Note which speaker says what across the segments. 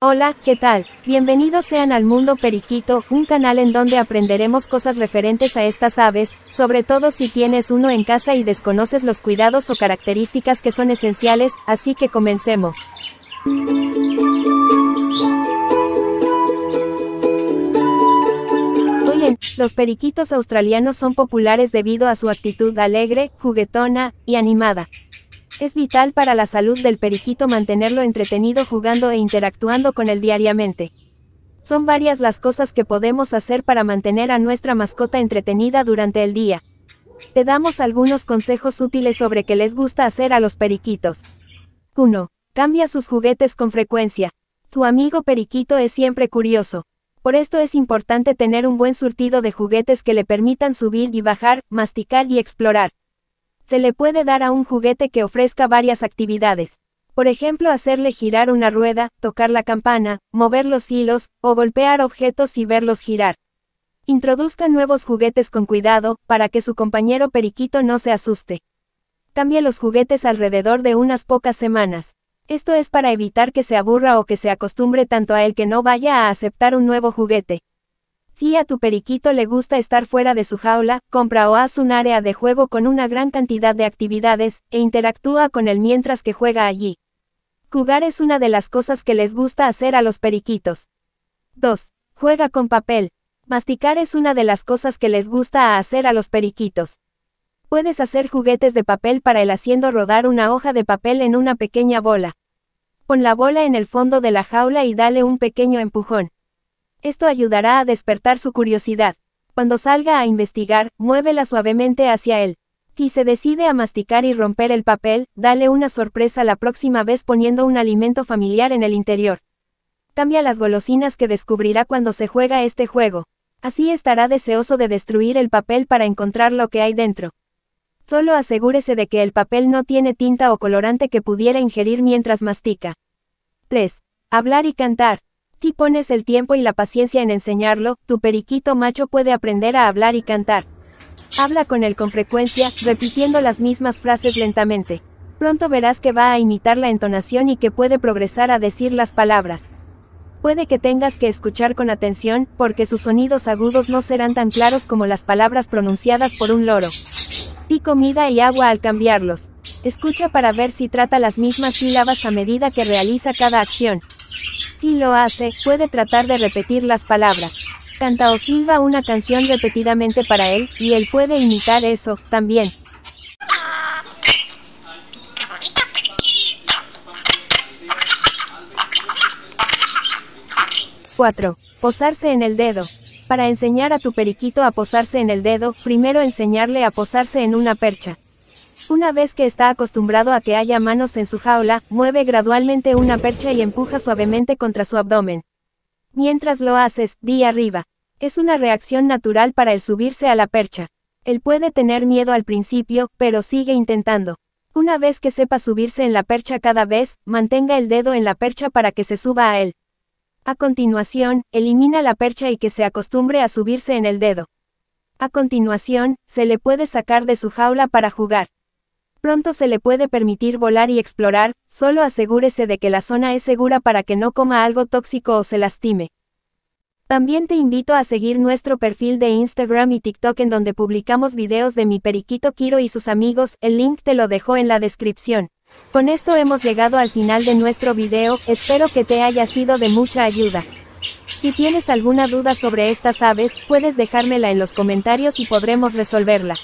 Speaker 1: Hola, ¿qué tal? Bienvenidos sean al Mundo Periquito, un canal en donde aprenderemos cosas referentes a estas aves, sobre todo si tienes uno en casa y desconoces los cuidados o características que son esenciales, así que comencemos. Los periquitos australianos son populares debido a su actitud alegre, juguetona y animada. Es vital para la salud del periquito mantenerlo entretenido jugando e interactuando con él diariamente. Son varias las cosas que podemos hacer para mantener a nuestra mascota entretenida durante el día. Te damos algunos consejos útiles sobre qué les gusta hacer a los periquitos. 1. Cambia sus juguetes con frecuencia. Tu amigo periquito es siempre curioso. Por esto es importante tener un buen surtido de juguetes que le permitan subir y bajar, masticar y explorar se le puede dar a un juguete que ofrezca varias actividades. Por ejemplo, hacerle girar una rueda, tocar la campana, mover los hilos, o golpear objetos y verlos girar. Introduzca nuevos juguetes con cuidado, para que su compañero periquito no se asuste. Cambie los juguetes alrededor de unas pocas semanas. Esto es para evitar que se aburra o que se acostumbre tanto a él que no vaya a aceptar un nuevo juguete. Si a tu periquito le gusta estar fuera de su jaula, compra o haz un área de juego con una gran cantidad de actividades, e interactúa con él mientras que juega allí. Jugar es una de las cosas que les gusta hacer a los periquitos. 2. Juega con papel. Masticar es una de las cosas que les gusta hacer a los periquitos. Puedes hacer juguetes de papel para él haciendo rodar una hoja de papel en una pequeña bola. Pon la bola en el fondo de la jaula y dale un pequeño empujón. Esto ayudará a despertar su curiosidad. Cuando salga a investigar, muévela suavemente hacia él. Si se decide a masticar y romper el papel, dale una sorpresa la próxima vez poniendo un alimento familiar en el interior. Cambia las golosinas que descubrirá cuando se juega este juego. Así estará deseoso de destruir el papel para encontrar lo que hay dentro. Solo asegúrese de que el papel no tiene tinta o colorante que pudiera ingerir mientras mastica. 3. Hablar y cantar. Si pones el tiempo y la paciencia en enseñarlo, tu periquito macho puede aprender a hablar y cantar. Habla con él con frecuencia, repitiendo las mismas frases lentamente. Pronto verás que va a imitar la entonación y que puede progresar a decir las palabras. Puede que tengas que escuchar con atención, porque sus sonidos agudos no serán tan claros como las palabras pronunciadas por un loro. Di comida y agua al cambiarlos. Escucha para ver si trata las mismas sílabas a medida que realiza cada acción. Si lo hace, puede tratar de repetir las palabras. Canta o silba una canción repetidamente para él, y él puede imitar eso, también. 4. Posarse en el dedo. Para enseñar a tu periquito a posarse en el dedo, primero enseñarle a posarse en una percha. Una vez que está acostumbrado a que haya manos en su jaula, mueve gradualmente una percha y empuja suavemente contra su abdomen. Mientras lo haces, di arriba. Es una reacción natural para el subirse a la percha. Él puede tener miedo al principio, pero sigue intentando. Una vez que sepa subirse en la percha cada vez, mantenga el dedo en la percha para que se suba a él. A continuación, elimina la percha y que se acostumbre a subirse en el dedo. A continuación, se le puede sacar de su jaula para jugar. Pronto se le puede permitir volar y explorar, solo asegúrese de que la zona es segura para que no coma algo tóxico o se lastime. También te invito a seguir nuestro perfil de Instagram y TikTok en donde publicamos videos de mi periquito Kiro y sus amigos, el link te lo dejo en la descripción. Con esto hemos llegado al final de nuestro video, espero que te haya sido de mucha ayuda. Si tienes alguna duda sobre estas aves, puedes dejármela en los comentarios y podremos resolverla.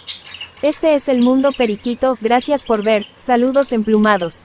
Speaker 1: Este es el mundo periquito, gracias por ver, saludos emplumados.